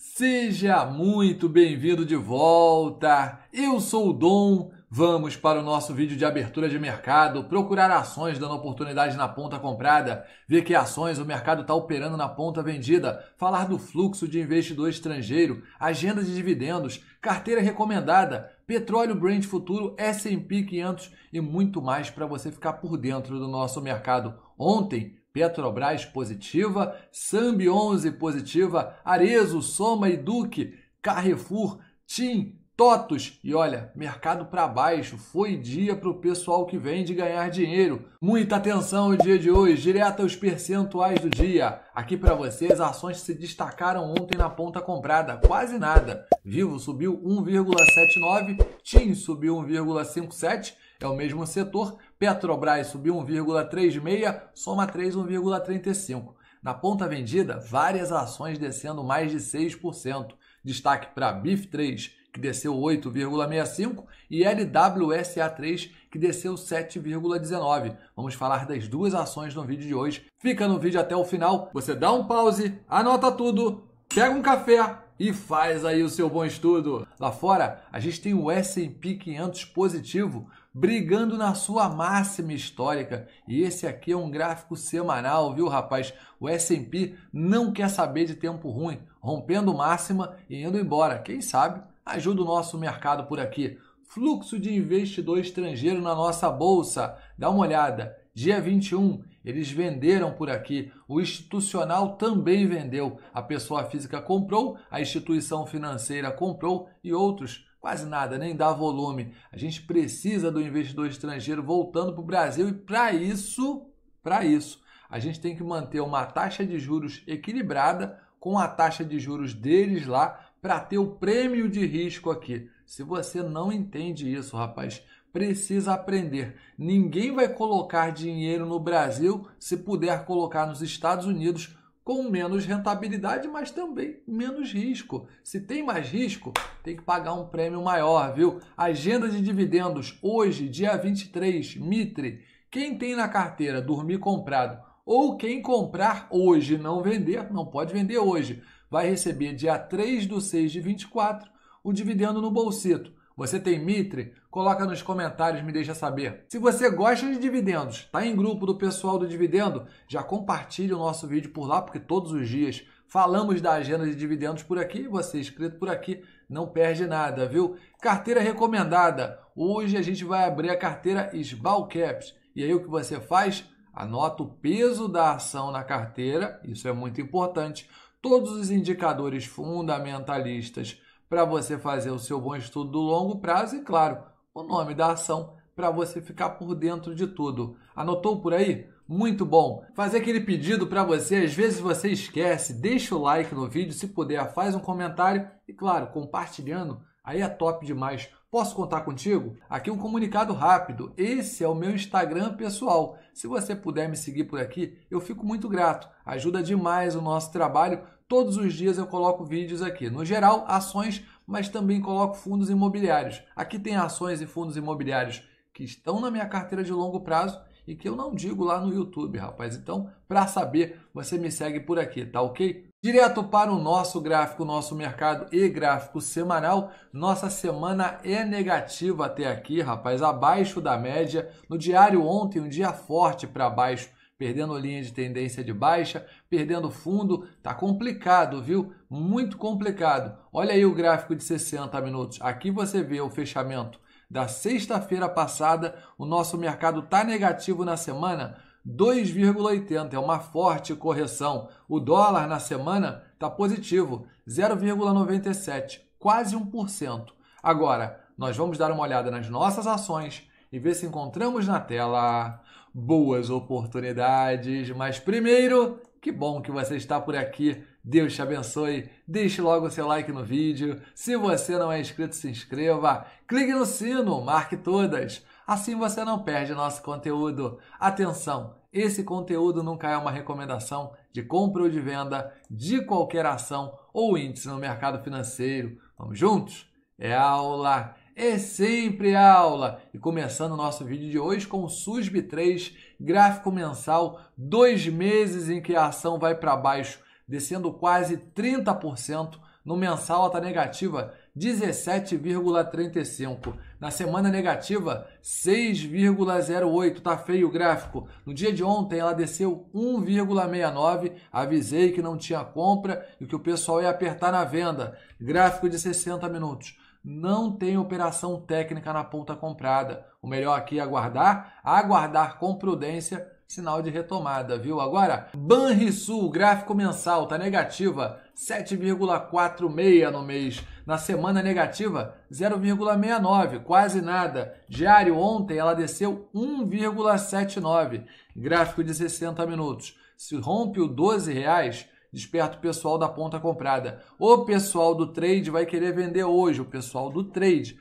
Seja muito bem-vindo de volta. Eu sou o Dom. Vamos para o nosso vídeo de abertura de mercado, procurar ações dando oportunidade na ponta comprada, ver que ações o mercado está operando na ponta vendida, falar do fluxo de investidor estrangeiro, agenda de dividendos, carteira recomendada, petróleo Brent futuro, S&P 500 e muito mais para você ficar por dentro do nosso mercado. Ontem Petrobras positiva, Sambi 11 positiva, Arezo, Soma e Duque, Carrefour, TIM Totos, e olha, mercado para baixo, foi dia para o pessoal que vende ganhar dinheiro. Muita atenção o dia de hoje, direto aos percentuais do dia. Aqui para vocês ações se destacaram ontem na ponta comprada, quase nada. Vivo subiu 1,79, TIM subiu 1,57, é o mesmo setor. Petrobras subiu 1,36, Soma 3 1,35. Na ponta vendida, várias ações descendo mais de 6%. Destaque para BIF 3, que desceu 8,65, e LWSA3, que desceu 7,19. Vamos falar das duas ações no vídeo de hoje. Fica no vídeo até o final, você dá um pause, anota tudo, pega um café e faz aí o seu bom estudo. Lá fora, a gente tem o S&P 500 positivo, brigando na sua máxima histórica. E esse aqui é um gráfico semanal, viu, rapaz? O S&P não quer saber de tempo ruim, rompendo máxima e indo embora. Quem sabe ajuda o nosso mercado por aqui. Fluxo de investidor estrangeiro na nossa bolsa. Dá uma olhada. Dia 21, eles venderam por aqui. O institucional também vendeu. A pessoa física comprou, a instituição financeira comprou e outros quase nada, nem dá volume. A gente precisa do investidor estrangeiro voltando para o Brasil e para isso, para isso, a gente tem que manter uma taxa de juros equilibrada com a taxa de juros deles lá para ter o prêmio de risco aqui. Se você não entende isso, rapaz, precisa aprender. Ninguém vai colocar dinheiro no Brasil se puder colocar nos Estados Unidos com menos rentabilidade, mas também menos risco. Se tem mais risco, tem que pagar um prêmio maior, viu? Agenda de dividendos hoje, dia 23, Mitre. Quem tem na carteira dormir comprado ou quem comprar hoje e não vender, não pode vender hoje, vai receber dia 3 do 6 de 24 o dividendo no bolsito. Você tem Mitre? Coloca nos comentários, me deixa saber. Se você gosta de dividendos, está em grupo do pessoal do dividendo, já compartilhe o nosso vídeo por lá, porque todos os dias falamos da agenda de dividendos por aqui. Você é inscrito por aqui não perde nada, viu? Carteira recomendada. Hoje a gente vai abrir a carteira Small Caps. E aí o que você faz? Anota o peso da ação na carteira, isso é muito importante. Todos os indicadores fundamentalistas para você fazer o seu bom estudo do longo prazo e, claro, o nome da ação para você ficar por dentro de tudo. Anotou por aí? Muito bom! Fazer aquele pedido para você, às vezes você esquece, deixa o like no vídeo, se puder, faz um comentário e, claro, compartilhando Aí é top demais. Posso contar contigo? Aqui um comunicado rápido. Esse é o meu Instagram pessoal. Se você puder me seguir por aqui, eu fico muito grato. Ajuda demais o nosso trabalho. Todos os dias eu coloco vídeos aqui. No geral, ações, mas também coloco fundos imobiliários. Aqui tem ações e fundos imobiliários que estão na minha carteira de longo prazo e que eu não digo lá no YouTube, rapaz. Então, para saber, você me segue por aqui, tá ok? Direto para o nosso gráfico, nosso mercado e gráfico semanal, nossa semana é negativa até aqui, rapaz, abaixo da média. No diário ontem, um dia forte para baixo, perdendo linha de tendência de baixa, perdendo fundo, tá complicado, viu? Muito complicado. Olha aí o gráfico de 60 minutos. Aqui você vê o fechamento da sexta-feira passada, o nosso mercado está negativo na semana 2,80, é uma forte correção. O dólar na semana está positivo, 0,97, quase 1%. Agora, nós vamos dar uma olhada nas nossas ações e ver se encontramos na tela boas oportunidades. Mas primeiro, que bom que você está por aqui Deus te abençoe. Deixe logo o seu like no vídeo. Se você não é inscrito, se inscreva. Clique no sino, marque todas. Assim você não perde nosso conteúdo. Atenção, esse conteúdo nunca é uma recomendação de compra ou de venda de qualquer ação ou índice no mercado financeiro. Vamos juntos? É aula, é sempre aula. E começando o nosso vídeo de hoje com o SUSB 3, gráfico mensal, dois meses em que a ação vai para baixo descendo quase 30%. No mensal, alta negativa 17,35. Na semana negativa, 6,08. Tá feio o gráfico. No dia de ontem, ela desceu 1,69. Avisei que não tinha compra e que o pessoal ia apertar na venda. Gráfico de 60 minutos. Não tem operação técnica na ponta comprada. O melhor aqui é aguardar, aguardar com prudência sinal de retomada, viu? Agora, Banrisul, gráfico mensal, tá negativa 7,46 no mês. Na semana negativa 0,69, quase nada. Diário ontem ela desceu 1,79. Gráfico de 60 minutos. Se rompe o 12 reais, desperta o pessoal da ponta comprada. O pessoal do trade vai querer vender hoje, o pessoal do trade,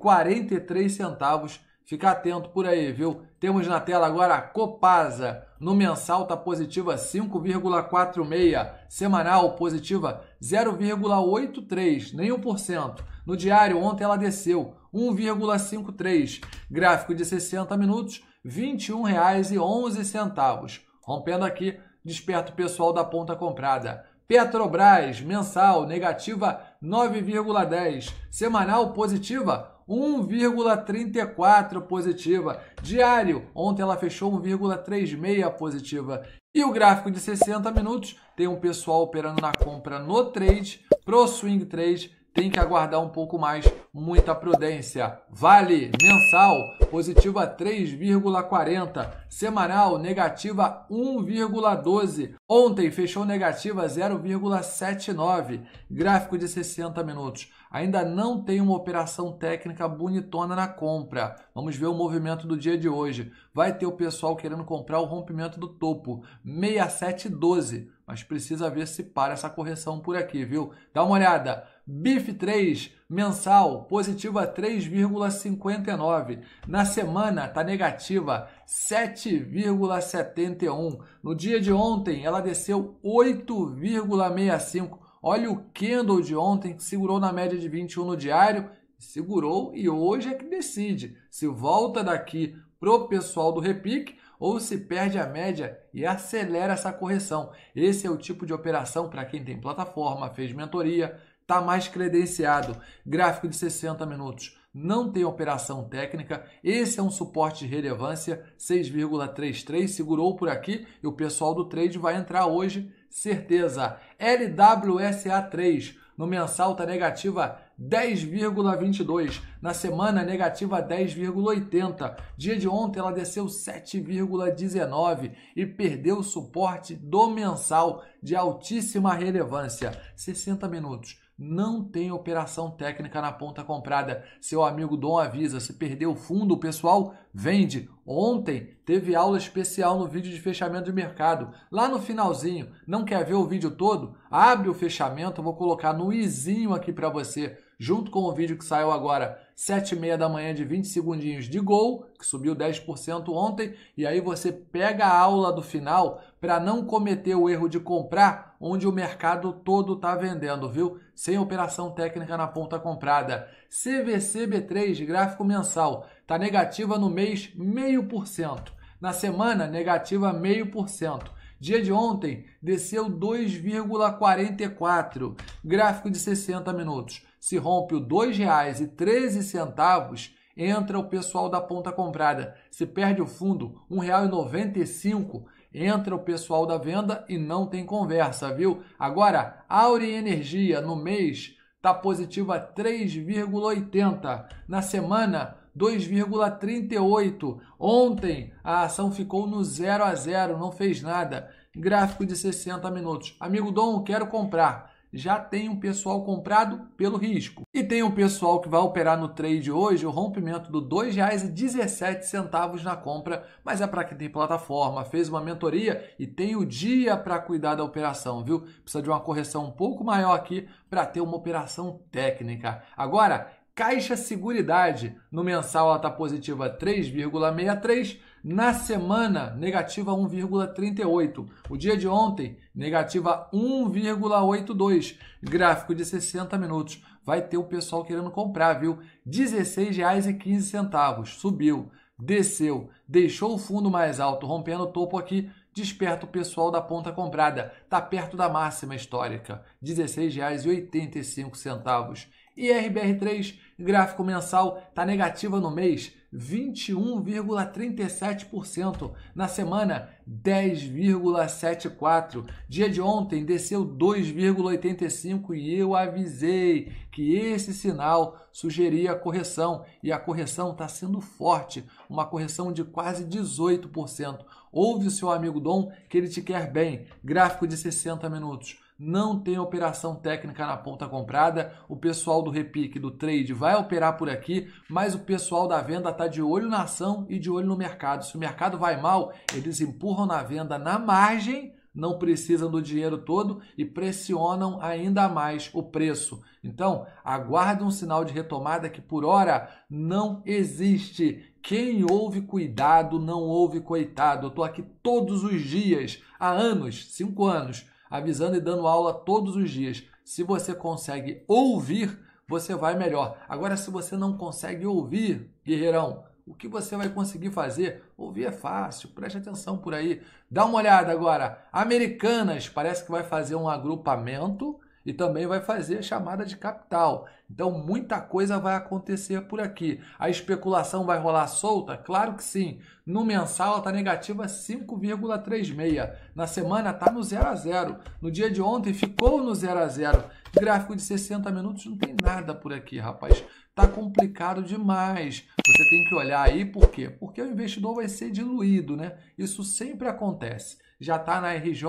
43 centavos Fica atento por aí, viu? Temos na tela agora a Copasa. No mensal está positiva 5,46, semanal positiva 0,83, nem 1%. No diário ontem ela desceu 1,53. Gráfico de 60 minutos, R$ 21,11. Rompendo aqui, desperto o pessoal da ponta comprada. Petrobras, mensal, negativa 9,10, semanal positiva 1,34 positiva. Diário, ontem ela fechou 1,36 positiva. E o gráfico de 60 minutos tem um pessoal operando na compra no trade, pro swing trade, tem que aguardar um pouco mais muita prudência. Vale mensal positiva 3,40, semanal negativa 1,12. Ontem fechou negativa 0,79, gráfico de 60 minutos. Ainda não tem uma operação técnica bonitona na compra. Vamos ver o movimento do dia de hoje. Vai ter o pessoal querendo comprar o rompimento do topo, 6712, mas precisa ver se para essa correção por aqui, viu? Dá uma olhada. BIF 3 Mensal, positiva 3,59. Na semana, está negativa 7,71. No dia de ontem, ela desceu 8,65. Olha o candle de ontem, que segurou na média de 21 no diário, segurou e hoje é que decide se volta daqui pro pessoal do repique ou se perde a média e acelera essa correção. Esse é o tipo de operação para quem tem plataforma, fez mentoria, está mais credenciado. Gráfico de 60 minutos não tem operação técnica. Esse é um suporte de relevância 6,33. Segurou por aqui e o pessoal do trade vai entrar hoje, certeza. LWSA3 no mensal está negativa 10,22. Na semana, negativa 10,80. Dia de ontem, ela desceu 7,19 e perdeu o suporte do mensal de altíssima relevância. 60 minutos não tem operação técnica na ponta comprada. Seu amigo Dom avisa, se perdeu o fundo, o pessoal vende. Ontem teve aula especial no vídeo de fechamento de mercado. Lá no finalzinho, não quer ver o vídeo todo? Abre o fechamento, vou colocar no izinho aqui para você, junto com o vídeo que saiu agora, 7 e meia da manhã de 20 segundinhos de Gol, que subiu 10% ontem, e aí você pega a aula do final para não cometer o erro de comprar onde o mercado todo está vendendo, viu? Sem operação técnica na ponta comprada. CVCB3, gráfico mensal, está negativa no mês 0,5%. Na semana, negativa 0,5%. Dia de ontem, desceu 2,44. Gráfico de 60 minutos. Se rompe o R$ 2,13, entra o pessoal da ponta comprada. Se perde o fundo, R$ 1,95 Entra o pessoal da venda e não tem conversa, viu? Agora, Aure Energia no mês tá positiva 3,80. Na semana, 2,38. Ontem a ação ficou no 0 a 0, não fez nada. Gráfico de 60 minutos. Amigo Dom, quero comprar já tem um pessoal comprado pelo risco. E tem um pessoal que vai operar no trade hoje o rompimento do R$ 2,17 na compra, mas é para quem tem plataforma, fez uma mentoria e tem o dia para cuidar da operação, viu? Precisa de uma correção um pouco maior aqui para ter uma operação técnica. Agora, Caixa Seguridade, no mensal ela está positiva 3,63, na semana negativa 1,38. O dia de ontem, negativa 1,82. Gráfico de 60 minutos. Vai ter o pessoal querendo comprar, viu? R$16,15. Subiu, desceu, deixou o fundo mais alto, rompendo o topo aqui, desperta o pessoal da ponta comprada. Está perto da máxima histórica, R$16,85. E RBR3, gráfico mensal, está negativa no mês, 21,37%. Na semana, 10,74%. Dia de ontem desceu 2,85% e eu avisei que esse sinal sugeria correção. E a correção está sendo forte, uma correção de quase 18%. Ouve o seu amigo Dom que ele te quer bem. Gráfico de 60 minutos não tem operação técnica na ponta comprada. O pessoal do repique, do trade, vai operar por aqui, mas o pessoal da venda está de olho na ação e de olho no mercado. Se o mercado vai mal, eles empurram na venda na margem, não precisam do dinheiro todo e pressionam ainda mais o preço. Então, aguarde um sinal de retomada que por hora não existe. Quem ouve cuidado não ouve coitado. Eu estou aqui todos os dias, há anos, cinco anos avisando e dando aula todos os dias. Se você consegue ouvir, você vai melhor. Agora, se você não consegue ouvir, guerreirão, o que você vai conseguir fazer? Ouvir é fácil, preste atenção por aí. Dá uma olhada agora. Americanas parece que vai fazer um agrupamento e também vai fazer chamada de capital. Então, muita coisa vai acontecer por aqui. A especulação vai rolar solta? Claro que sim. No mensal, ela está negativa 5,36. Na semana, está no 0 a 0. No dia de ontem, ficou no 0 a 0. Gráfico de 60 minutos, não tem nada por aqui, rapaz. Está complicado demais. Você tem que olhar aí, por quê? Porque o investidor vai ser diluído, né? Isso sempre acontece já está na RJ,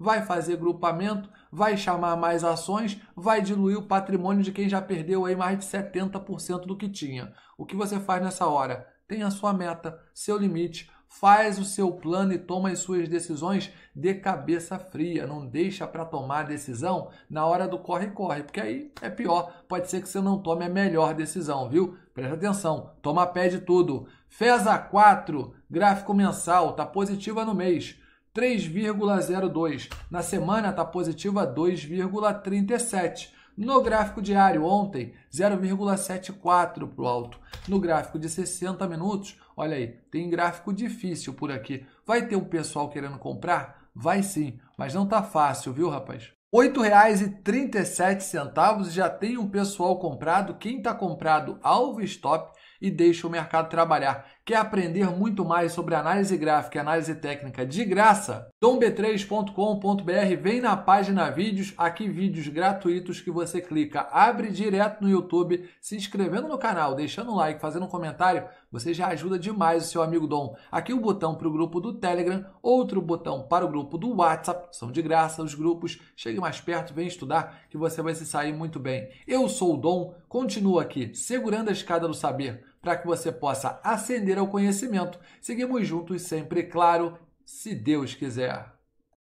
vai fazer grupamento, vai chamar mais ações, vai diluir o patrimônio de quem já perdeu aí mais de 70% do que tinha. O que você faz nessa hora? Tem a sua meta, seu limite, faz o seu plano e toma as suas decisões de cabeça fria, não deixa para tomar a decisão na hora do corre corre, porque aí é pior, pode ser que você não tome a melhor decisão, viu? Presta atenção, toma pé de tudo. FESA 4, gráfico mensal, tá positiva no mês. 3,02. Na semana está positiva 2,37. No gráfico diário, ontem, 0,74 para o alto. No gráfico de 60 minutos, olha aí, tem gráfico difícil por aqui. Vai ter um pessoal querendo comprar? Vai sim, mas não tá fácil, viu, rapaz? R$ 8,37 já tem um pessoal comprado. Quem está comprado, alvo stop e deixa o mercado trabalhar. Quer aprender muito mais sobre análise gráfica e análise técnica de graça? domb 3combr vem na página vídeos, aqui vídeos gratuitos que você clica, abre direto no YouTube, se inscrevendo no canal, deixando um like, fazendo um comentário, você já ajuda demais o seu amigo Dom. Aqui o botão para o grupo do Telegram, outro botão para o grupo do WhatsApp, são de graça os grupos. Chegue mais perto, vem estudar que você vai se sair muito bem. Eu sou o Dom, continuo aqui segurando a escada do saber para que você possa ascender ao conhecimento. Seguimos juntos sempre, claro, se Deus quiser.